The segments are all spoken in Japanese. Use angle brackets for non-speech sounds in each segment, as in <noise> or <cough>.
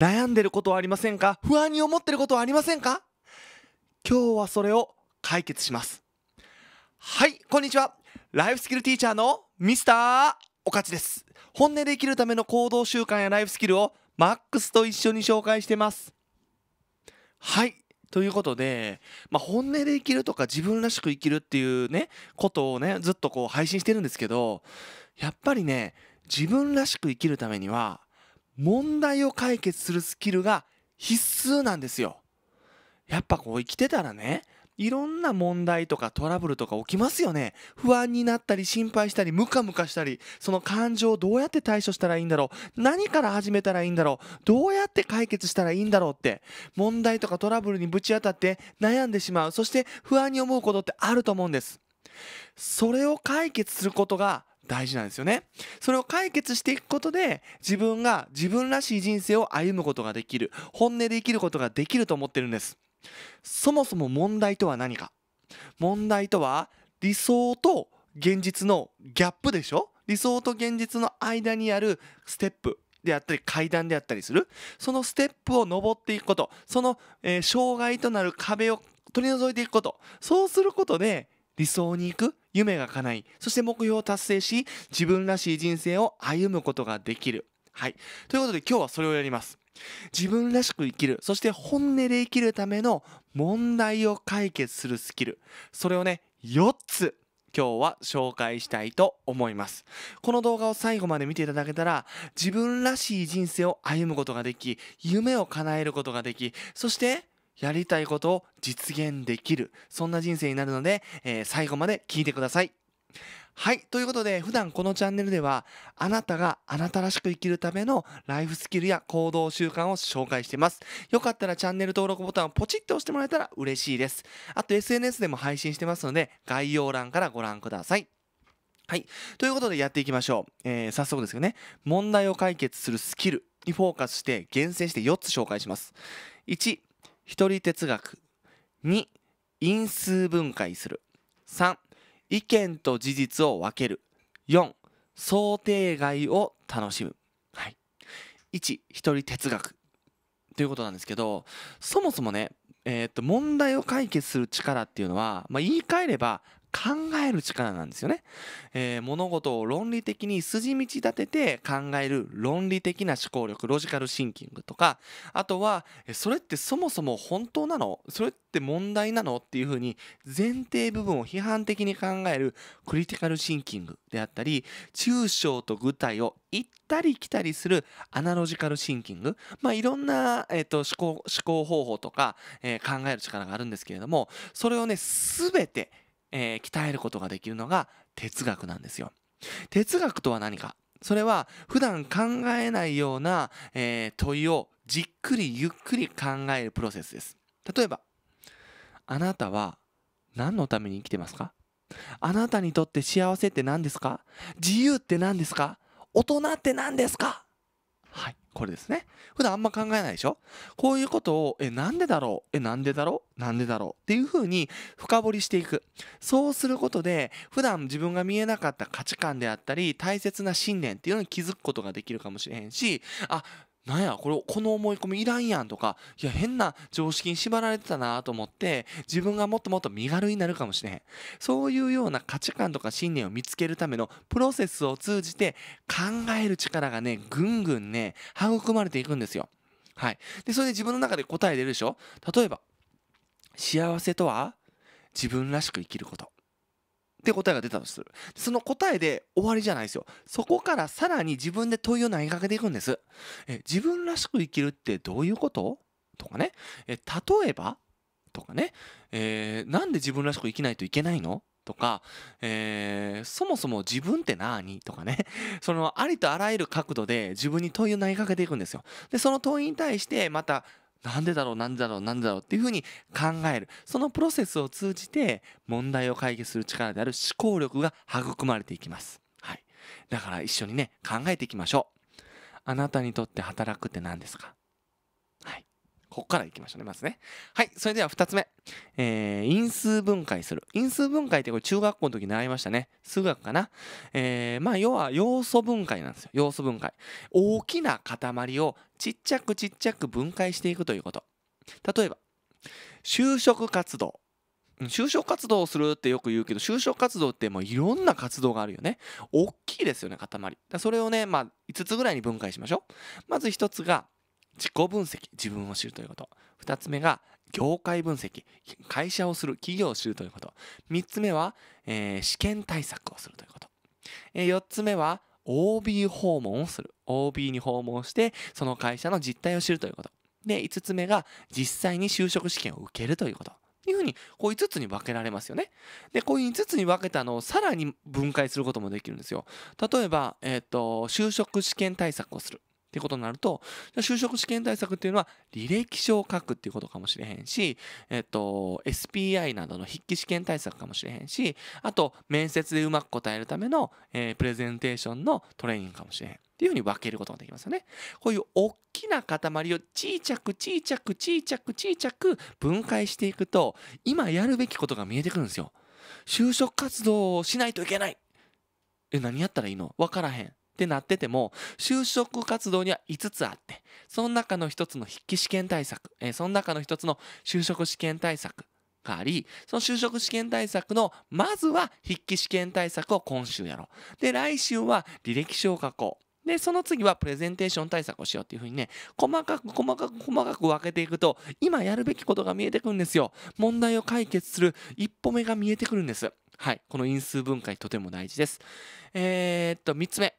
悩んでることはありませんか不安に思ってることはありませんか今日はそれを解決しますはいこんにちはライフスキルティーチャーのミスターおかちです本音で生きるための行動習慣やライフスキルをマックスと一緒に紹介してますはいということで、まあ、本音で生きるとか自分らしく生きるっていうねことをねずっとこう配信してるんですけどやっぱりね自分らしく生きるためには問題を解決するスキルが必須なんですよ。やっぱこう生きてたらね、いろんな問題とかトラブルとか起きますよね。不安になったり心配したりムカムカしたり、その感情をどうやって対処したらいいんだろう。何から始めたらいいんだろう。どうやって解決したらいいんだろうって。問題とかトラブルにぶち当たって悩んでしまう。そして不安に思うことってあると思うんです。それを解決することが大事なんですよね。それを解決していくことで自分が自分らしい人生を歩むことができる本音で生きることができると思ってるんです。そもそも問題とは何か問題とは理想と現実のギャップでしょ理想と現実の間にあるステップであったり階段であったりするそのステップを登っていくことその、えー、障害となる壁を取り除いていくことそうすることで理想に行く夢が叶いそして目標を達成し自分らしい人生を歩むことができるはいということで今日はそれをやります自分らしく生きるそして本音で生きるための問題を解決するスキルそれをね4つ今日は紹介したいと思いますこの動画を最後まで見ていただけたら自分らしい人生を歩むことができ夢を叶えることができそしてやりたいことを実現できるそんな人生になるので、えー、最後まで聞いてくださいはい。ということで、普段このチャンネルでは、あなたがあなたらしく生きるためのライフスキルや行動習慣を紹介しています。よかったらチャンネル登録ボタンをポチッと押してもらえたら嬉しいです。あと SNS でも配信してますので、概要欄からご覧ください。はい。ということでやっていきましょう。えー、早速ですよね。問題を解決するスキルにフォーカスして厳選して4つ紹介します。1、人哲学2因数分解する3意見と事実を分ける4想定外を楽しむ、はい、1一人哲学ということなんですけどそもそもね、えー、と問題を解決する力っていうのは、まあ、言い換えれば考える力なんですよね、えー、物事を論理的に筋道立てて考える論理的な思考力ロジカルシンキングとかあとはそれってそもそも本当なのそれって問題なのっていうふうに前提部分を批判的に考えるクリティカルシンキングであったり抽象と具体を行ったり来たりするアナロジカルシンキング、まあ、いろんな、えーと、思考思考方法とか、えー、考える力があるんですけれどもそれをね全てえー、鍛えることができるのが哲学なんですよ。哲学とは何かそれは普段考えないような、えー、問いをじっくりゆっくり考えるプロセスです。例えば、あなたは何のために生きてますかあなたにとって幸せって何ですか自由って何ですか大人って何ですかこれですね。普段あんま考えないでしょこういうことを、え、なんでだろうえ、なんでだろうなんでだろうっていうふうに深掘りしていく。そうすることで、普段自分が見えなかった価値観であったり、大切な信念っていうのに気づくことができるかもしれへんし、あ、なんやこれこの思い込みいらんやんとかいや変な常識に縛られてたなと思って自分がもっともっと身軽になるかもしれへんそういうような価値観とか信念を見つけるためのプロセスを通じて考える力がねぐんぐんね育まれていくんですよはいでそれで自分の中で答え出るでしょ例えば幸せとは自分らしく生きることって答えが出たとするその答えで終わりじゃないですよそこからさらに自分で問いを投げかけていくんですえ自分らしく生きるってどういうこととかねえ例えばとかね、えー、なんで自分らしく生きないといけないのとか、えー、そもそも自分って何とかね、<laughs> そのありとあらゆる角度で自分に問いを投げかけていくんですよ。で、その問いに対してまたなんでだろうなんでだろうなんでだろうっていうふうに考えるそのプロセスを通じて問題を解決する力である思考力が育まれていきます、はい、だから一緒にね考えていきましょうあなたにとって働くって何ですかここからいきましょうね、まずね。はい、それでは2つ目。えー、因数分解する。因数分解ってこれ中学校の時習いましたね。数学かな。えー、まあ、要は要素分解なんですよ。要素分解。大きな塊をちっちゃくちっちゃく分解していくということ。例えば、就職活動。就職活動をするってよく言うけど、就職活動ってもういろんな活動があるよね。大きいですよね、塊。それをね、まあ、5つぐらいに分解しましょう。まず1つが、自己分析自分を知るということ2つ目が業界分析会社をする企業を知るということ3つ目は、えー、試験対策をするということ、えー、4つ目は OB 訪問をする OB に訪問してその会社の実態を知るということで5つ目が実際に就職試験を受けるというこというふうにこう5つに分けられますよね。でこういう5つに分けたのをさらに分解することもできるんですよ。例えば、えーと、と就職試験対策をするってことになると、就職試験対策っていうのは履歴書を書くっていうことかもしれへんし、えっと、SPI などの筆記試験対策かもしれへんし、あと、面接でうまく答えるための、えー、プレゼンテーションのトレーニングかもしれへん。っていうふうに分けることができますよね。こういう大きな塊を小さく小さく小さく小さく分解していくと、今やるべきことが見えてくるんですよ。就職活動をしないといけない。え、何やったらいいのわからへん。ってなってても、就職活動には5つあって、その中の1つの筆記試験対策、えー、その中の1つの就職試験対策があり、その就職試験対策の、まずは筆記試験対策を今週やろう。で、来週は履歴書を書こう。で、その次はプレゼンテーション対策をしようっていうふうにね、細かく細かく細かく分けていくと、今やるべきことが見えてくるんですよ。問題を解決する一歩目が見えてくるんです。はい。この因数分解とても大事です。えー、っと、3つ目。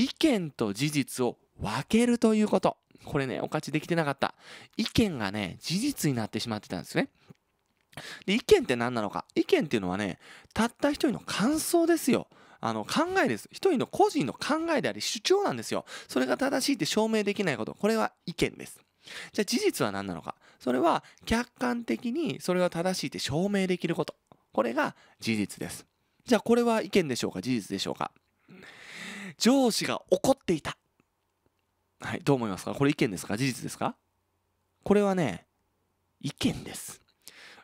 意見と事実を分けるということ。これね、お勝ちできてなかった。意見がね、事実になってしまってたんですね。で、意見って何なのか。意見っていうのはね、たった一人の感想ですよ。あの、考えです。一人の個人の考えであり主張なんですよ。それが正しいって証明できないこと。これは意見です。じゃあ事実は何なのか。それは客観的にそれが正しいって証明できること。これが事実です。じゃあこれは意見でしょうか事実でしょうか上司が怒っていた。はい、どう思いますかこれ意見ですか事実ですかこれはね、意見です。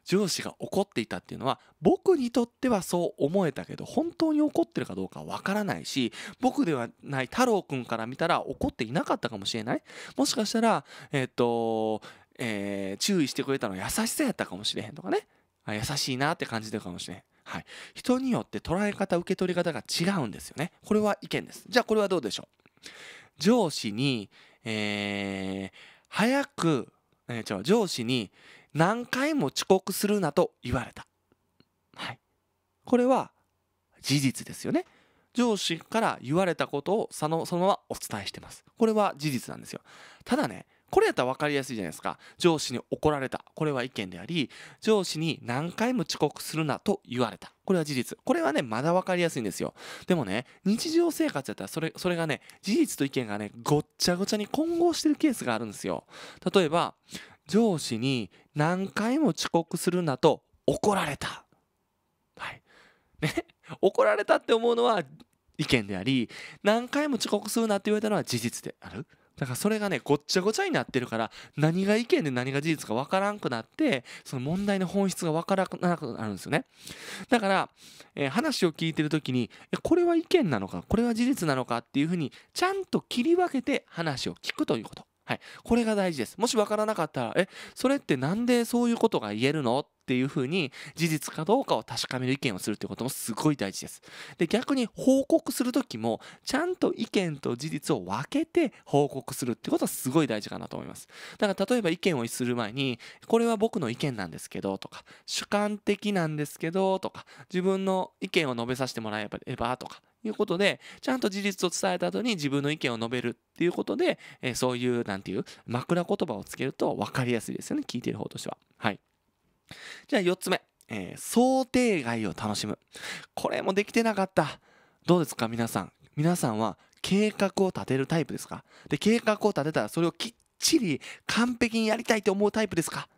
上司が怒っていたっていうのは僕にとってはそう思えたけど本当に怒ってるかどうかわからないし僕ではない太郎くんから見たら怒っていなかったかもしれないもしかしたらえっ、と、え注意してくれたのは優しさやったかもしれへんとかね優しいなって感じてるかもしれんはい、人によって捉え方受け取り方が違うんですよねこれは意見ですじゃあこれはどうでしょう上司に、えー、早く、えー、上司に何回も遅刻するなと言われた、はい、これは事実ですよね上司から言われたことをそのそのままお伝えしてますこれは事実なんですよただねこれやったら分かりやすいじゃないですか上司に怒られたこれは意見であり上司に何回も遅刻するなと言われたこれは事実これはねまだ分かりやすいんですよでもね日常生活やったらそれそれがね事実と意見がねごっちゃごちゃに混合してるケースがあるんですよ例えば上司に何回も遅刻するなと怒られたはいね <laughs> 怒られたって思うのは意見であり何回も遅刻するなって言われたのは事実であるだからそれがねごっちゃごちゃになってるから何が意見で何が事実か分からんくなってその問題の本質が分からなくなるんですよねだから、えー、話を聞いてる時にこれは意見なのかこれは事実なのかっていうふうにちゃんと切り分けて話を聞くということはいこれが大事ですもし分からなかったらえそれって何でそういうことが言えるのっていうふうに事実かどうかを確かめる意見をするということもすごい大事です。で逆に報告する時もちゃんと意見と事実を分けて報告するってことはすごい大事かなと思います。だから例えば意見をする前にこれは僕の意見なんですけどとか主観的なんですけどとか自分の意見を述べさせてもらえばとかいうことで、ちゃんと事実を伝えた後に自分の意見を述べるっていうことで、えー、そういう、なんていう、枕言葉をつけると分かりやすいですよね、聞いてる方としては。はい。じゃあ4つ目、えー、想定外を楽しむ。これもできてなかった。どうですか皆さん。皆さんは計画を立てるタイプですかで、計画を立てたらそれをきっちり完璧にやりたいと思うタイプですか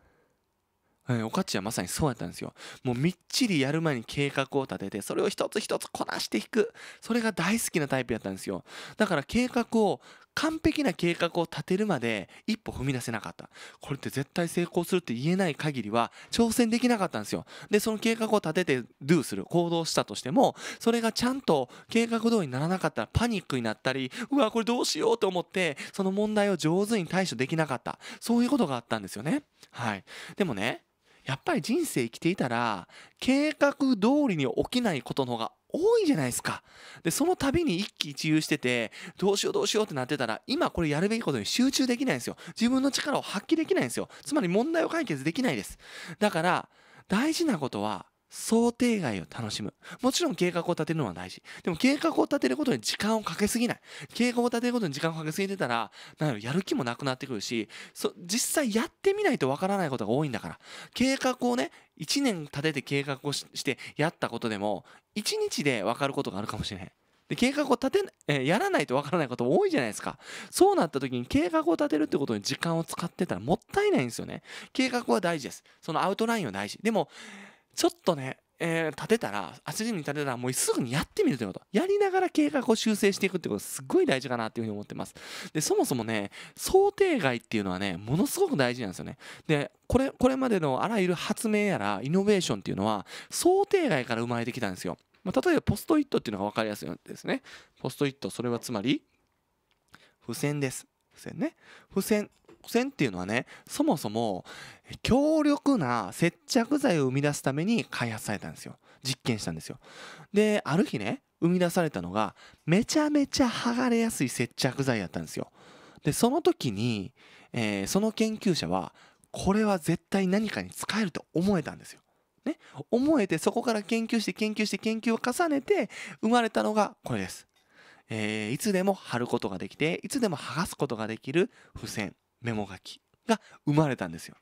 はい、おかちはまさにそうやったんですよ。もうみっちりやる前に計画を立てて、それを一つ一つこなしていく。それが大好きなタイプやったんですよ。だから計画を、完璧な計画を立てるまで一歩踏み出せなかった。これって絶対成功するって言えない限りは挑戦できなかったんですよ。で、その計画を立てて do する、行動したとしても、それがちゃんと計画通りにならなかったらパニックになったり、うわ、これどうしようと思って、その問題を上手に対処できなかった。そういうことがあったんですよね。はい。でもね、やっぱり人生生きていたら計画通りに起きないことの方が多いじゃないですか。で、その度に一喜一憂してて、どうしようどうしようってなってたら、今これやるべきことに集中できないんですよ。自分の力を発揮できないんですよ。つまり問題を解決できないです。だから、大事なことは、想定外を楽しむ。もちろん計画を立てるのは大事。でも計画を立てることに時間をかけすぎない。計画を立てることに時間をかけすぎてたら、なんやる気もなくなってくるし、そ、実際やってみないとわからないことが多いんだから。計画をね、1年立てて計画をしてやったことでも、1日でわかることがあるかもしれない。で、計画を立て、えやらないとわからないことも多いじゃないですか。そうなった時に計画を立てるってことに時間を使ってたらもったいないんですよね。計画は大事です。そのアウトラインは大事。でも、ちょっとね、えー、立てたら、足陣に立てたら、もうすぐにやってみるということ。やりながら計画を修正していくってこと、すっごい大事かなっていうふうに思ってます。で、そもそもね、想定外っていうのはね、ものすごく大事なんですよね。で、これ、これまでのあらゆる発明やら、イノベーションっていうのは、想定外から生まれてきたんですよ。まあ、例えば、ポストイットっていうのが分かりやすいんですね。ポストイット、それはつまり、付箋です。付箋ね。付箋。線っていうのはねそもそも強力な接着剤を生み出すために開発されたんですよ実験したんですよである日ね生み出されたのがめちゃめちゃ剥がれやすい接着剤やったんですよでその時に、えー、その研究者はこれは絶対何かに使えると思えたんですよね、思えてそこから研究して研究して研究を重ねて生まれたのがこれです、えー、いつでも貼ることができていつでも剥がすことができる付箋メモ書きが生まれたんですよ。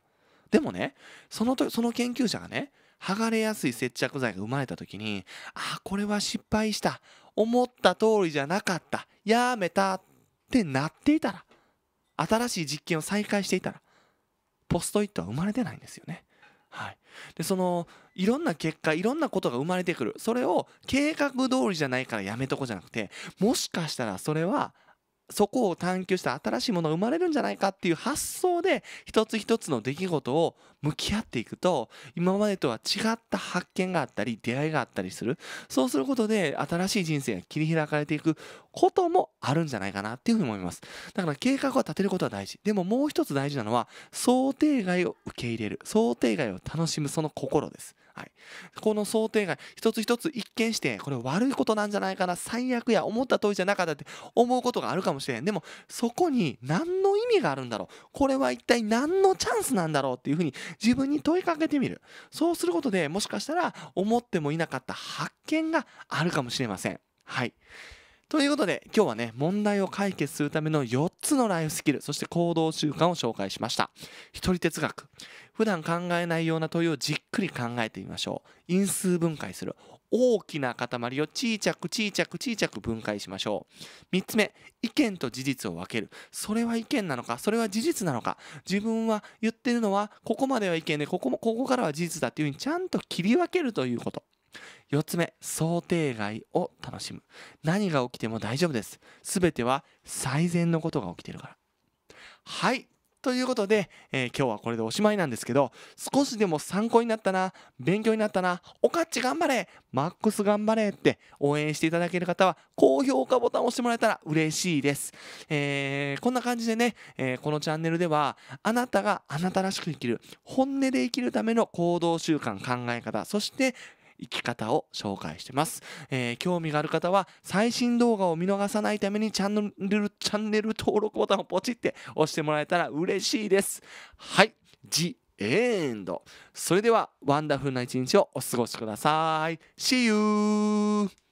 でもねそのとその研究者がね剥がれやすい接着剤が生まれた時にあこれは失敗した思った通りじゃなかったやめたってなっていたら新しい実験を再開していたらポストイットは生まれてないんですよね。はい、でそのいろんな結果いろんなことが生まれてくるそれを計画通りじゃないからやめとこじゃなくてもしかしたらそれはそこを探求した新しいものが生まれるんじゃないかっていう発想で一つ一つの出来事を向き合っていくと今までとは違った発見があったり出会いがあったりするそうすることで新しい人生が切り開かれていくこともあるんじゃないかなっていうふうに思いますだから計画を立てることは大事でももう一つ大事なのは想定外を受け入れる想定外を楽しむその心ですはい、この想定外一つ一つ一見してこれ悪いことなんじゃないかな最悪や思った通りじゃなかったって思うことがあるかもしれんでもそこに何の意味があるんだろうこれは一体何のチャンスなんだろうっていうふうに自分に問いかけてみるそうすることでもしかしたら思ってもいなかった発見があるかもしれませんはいということで今日はね問題を解決するための4つのライフスキルそして行動習慣を紹介しました一人哲学普段考えないような問いをじっくり考えてみましょう因数分解する大きな塊を小さく小さく小さく分解しましょう3つ目意見と事実を分けるそれは意見なのかそれは事実なのか自分は言ってるのはここまでは意見でここもここからは事実だっていうふうにちゃんと切り分けるということ4つ目想定外を楽しむ何が起きても大丈夫です全ては最善のことが起きてるからはいということで、えー、今日はこれでおしまいなんですけど、少しでも参考になったな、勉強になったな、おかっち頑張れ、マックス頑張れって応援していただける方は、高評価ボタンを押してもらえたら嬉しいです。えー、こんな感じでね、えー、このチャンネルでは、あなたがあなたらしく生きる、本音で生きるための行動習慣、考え方、そして生き方を紹介してます、えー、興味がある方は最新動画を見逃さないためにチャンネルチャンネル登録ボタンをポチって押してもらえたら嬉しいですはいジエンドそれではワンダフルな一日をお過ごしください See you!